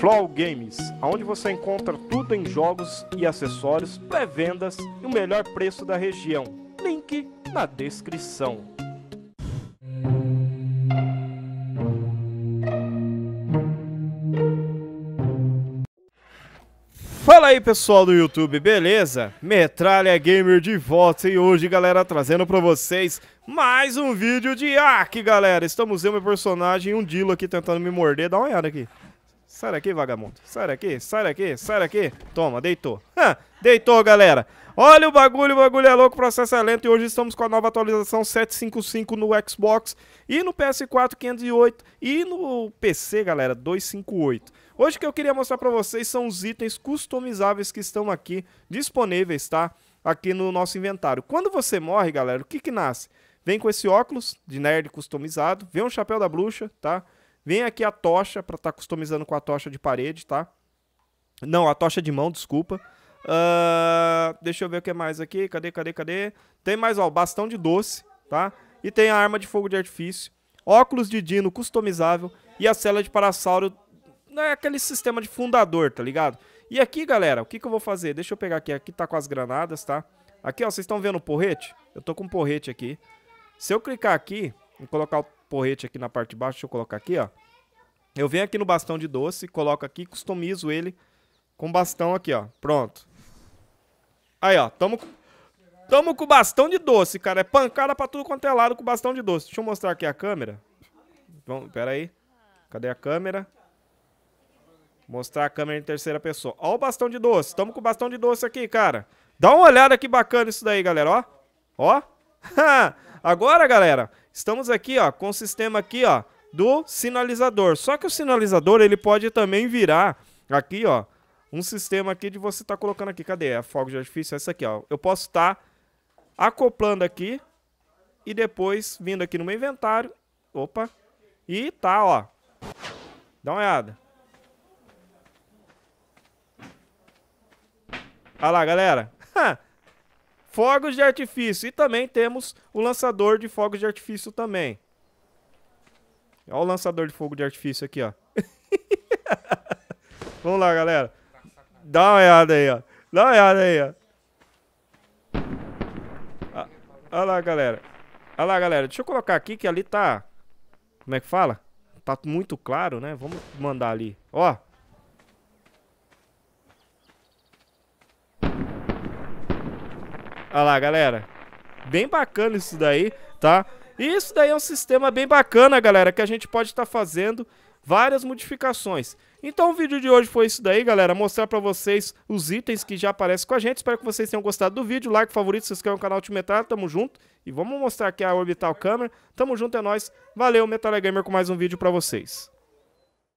Flow Games, onde você encontra tudo em jogos e acessórios, pré-vendas e o melhor preço da região. Link na descrição. Fala aí pessoal do YouTube, beleza? Metralha Gamer de volta e hoje galera trazendo pra vocês mais um vídeo de Ark galera Estamos vendo meu personagem e um Dilo aqui tentando me morder, dá uma olhada aqui Sai daqui, vagabundo. Sai daqui, sai daqui, sai daqui. Toma, deitou. Ha, deitou, galera. Olha o bagulho, o bagulho é louco, o processo é lento. E hoje estamos com a nova atualização 755 no Xbox e no PS4 508 e no PC, galera, 258. Hoje o que eu queria mostrar pra vocês são os itens customizáveis que estão aqui disponíveis, tá? Aqui no nosso inventário. Quando você morre, galera, o que que nasce? Vem com esse óculos de nerd customizado, vem um chapéu da bruxa, Tá? Vem aqui a tocha para estar tá customizando com a tocha de parede, tá? Não, a tocha de mão, desculpa. Uh, deixa eu ver o que mais aqui. Cadê, cadê, cadê? Tem mais, ó, bastão de doce, tá? E tem a arma de fogo de artifício, óculos de dino customizável e a cela de parasauro. Não é aquele sistema de fundador, tá ligado? E aqui, galera, o que, que eu vou fazer? Deixa eu pegar aqui. Aqui tá com as granadas, tá? Aqui, ó, vocês estão vendo o porrete? Eu tô com um porrete aqui. Se eu clicar aqui, Vou colocar o porrete aqui na parte de baixo, deixa eu colocar aqui, ó. Eu venho aqui no bastão de doce, coloco aqui, customizo ele com bastão aqui, ó. Pronto. Aí, ó, tamo, tamo com bastão de doce, cara. É pancada pra tudo quanto é lado com bastão de doce. Deixa eu mostrar aqui a câmera. Vamos, pera aí. Cadê a câmera? Mostrar a câmera em terceira pessoa. Ó o bastão de doce. Tamo com bastão de doce aqui, cara. Dá uma olhada que bacana isso daí, galera, ó. Ó. Agora, galera, Estamos aqui, ó, com o sistema aqui, ó, do sinalizador. Só que o sinalizador, ele pode também virar aqui, ó, um sistema aqui de você estar tá colocando aqui. Cadê? É fogo de artifício? É essa aqui, ó. Eu posso estar tá acoplando aqui e depois vindo aqui no meu inventário. Opa. E tá, ó. Dá uma olhada. Olha lá, galera. fogos de artifício. E também temos o lançador de fogos de artifício também. Olha o lançador de fogo de artifício aqui, ó. Vamos lá, galera. Dá uma olhada aí, ó. Dá uma olhada aí, ó. Ah, olha lá, galera. Olha lá, galera. Deixa eu colocar aqui que ali tá... Como é que fala? Tá muito claro, né? Vamos mandar ali. Ó. Olha lá, galera. Bem bacana isso daí, tá? E isso daí é um sistema bem bacana, galera, que a gente pode estar tá fazendo várias modificações. Então o vídeo de hoje foi isso daí, galera. Mostrar pra vocês os itens que já aparecem com a gente. Espero que vocês tenham gostado do vídeo. Like, favorito, se inscreva no canal Ultimetrado. Tamo junto. E vamos mostrar aqui a Orbital camera. Tamo junto, é nóis. Valeu, Gamer, com mais um vídeo pra vocês.